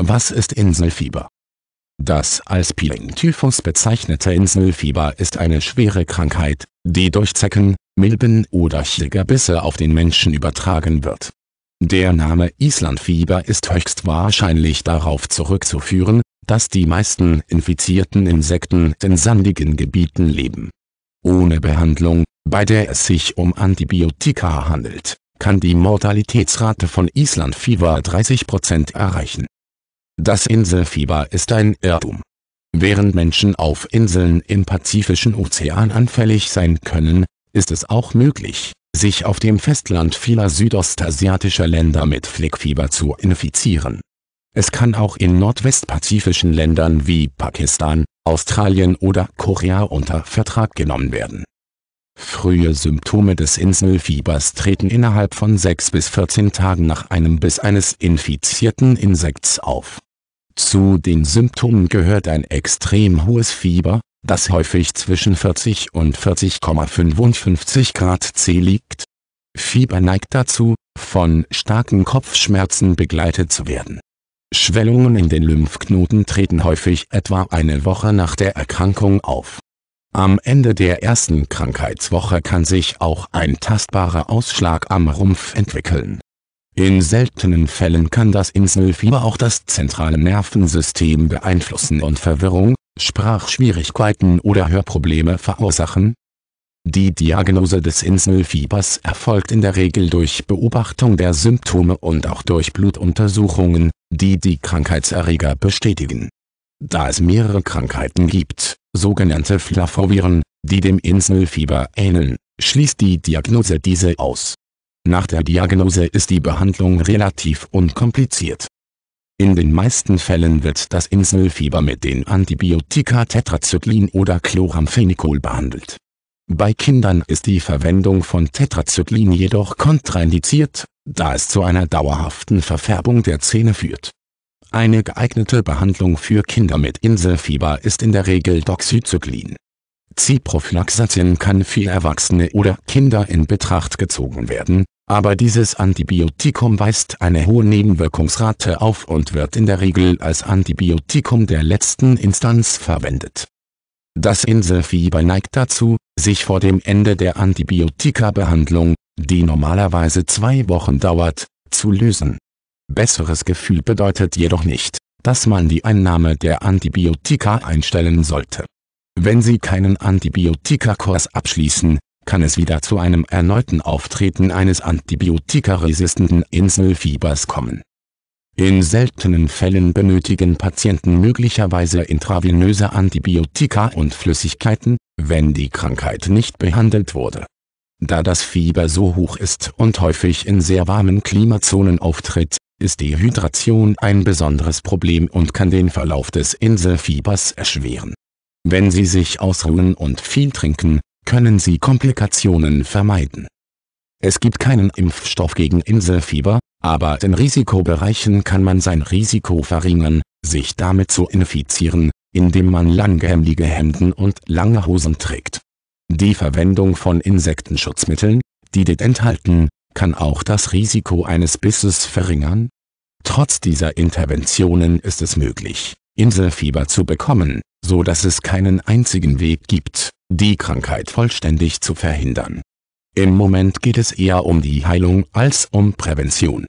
Was ist Inselfieber? Das als Peeling-Typhus bezeichnete Inselfieber ist eine schwere Krankheit, die durch Zecken, Milben oder Chilgerbisse auf den Menschen übertragen wird. Der Name Islandfieber ist höchstwahrscheinlich darauf zurückzuführen, dass die meisten infizierten Insekten in sandigen Gebieten leben. Ohne Behandlung, bei der es sich um Antibiotika handelt, kann die Mortalitätsrate von Islandfieber 30% erreichen das Inselfieber ist ein Irrtum. Während Menschen auf Inseln im Pazifischen Ozean anfällig sein können, ist es auch möglich, sich auf dem Festland vieler südostasiatischer Länder mit Flickfieber zu infizieren. Es kann auch in nordwestpazifischen Ländern wie Pakistan, Australien oder Korea unter Vertrag genommen werden. Frühe Symptome des Inselfiebers treten innerhalb von 6 bis 14 Tagen nach einem Biss eines infizierten Insekts auf zu den Symptomen gehört ein extrem hohes Fieber, das häufig zwischen 40 und 40,55 Grad C liegt. Fieber neigt dazu, von starken Kopfschmerzen begleitet zu werden. Schwellungen in den Lymphknoten treten häufig etwa eine Woche nach der Erkrankung auf. Am Ende der ersten Krankheitswoche kann sich auch ein tastbarer Ausschlag am Rumpf entwickeln in seltenen Fällen kann das Inselfieber auch das zentrale Nervensystem beeinflussen und Verwirrung, Sprachschwierigkeiten oder Hörprobleme verursachen. Die Diagnose des Inselfiebers erfolgt in der Regel durch Beobachtung der Symptome und auch durch Blutuntersuchungen, die die Krankheitserreger bestätigen. Da es mehrere Krankheiten gibt, sogenannte Flavoviren, die dem Inselfieber ähneln, schließt die Diagnose diese aus nach der Diagnose ist die Behandlung relativ unkompliziert. In den meisten Fällen wird das Inselfieber mit den Antibiotika Tetrazyklin oder Chloramphenicol behandelt. Bei Kindern ist die Verwendung von Tetrazyklin jedoch kontraindiziert, da es zu einer dauerhaften Verfärbung der Zähne führt. Eine geeignete Behandlung für Kinder mit Inselfieber ist in der Regel Doxycyclin. Ciprofloxacin kann für Erwachsene oder Kinder in Betracht gezogen werden, aber dieses Antibiotikum weist eine hohe Nebenwirkungsrate auf und wird in der Regel als Antibiotikum der letzten Instanz verwendet. Das Inselfieber neigt dazu, sich vor dem Ende der Antibiotika-Behandlung, die normalerweise zwei Wochen dauert, zu lösen. Besseres Gefühl bedeutet jedoch nicht, dass man die Einnahme der Antibiotika einstellen sollte. Wenn Sie keinen Antibiotikakurs abschließen, kann es wieder zu einem erneuten Auftreten eines antibiotikaresistenten Inselfiebers kommen. In seltenen Fällen benötigen Patienten möglicherweise intravenöse Antibiotika und Flüssigkeiten, wenn die Krankheit nicht behandelt wurde. Da das Fieber so hoch ist und häufig in sehr warmen Klimazonen auftritt, ist Dehydration ein besonderes Problem und kann den Verlauf des Inselfiebers erschweren. Wenn Sie sich ausruhen und viel trinken, können sie Komplikationen vermeiden. Es gibt keinen Impfstoff gegen Inselfieber, aber in Risikobereichen kann man sein Risiko verringern, sich damit zu infizieren, indem man langhemdige Hemden und lange Hosen trägt. Die Verwendung von Insektenschutzmitteln, die DIT enthalten, kann auch das Risiko eines Bisses verringern. Trotz dieser Interventionen ist es möglich, Inselfieber zu bekommen, so dass es keinen einzigen Weg gibt, die Krankheit vollständig zu verhindern. Im Moment geht es eher um die Heilung als um Prävention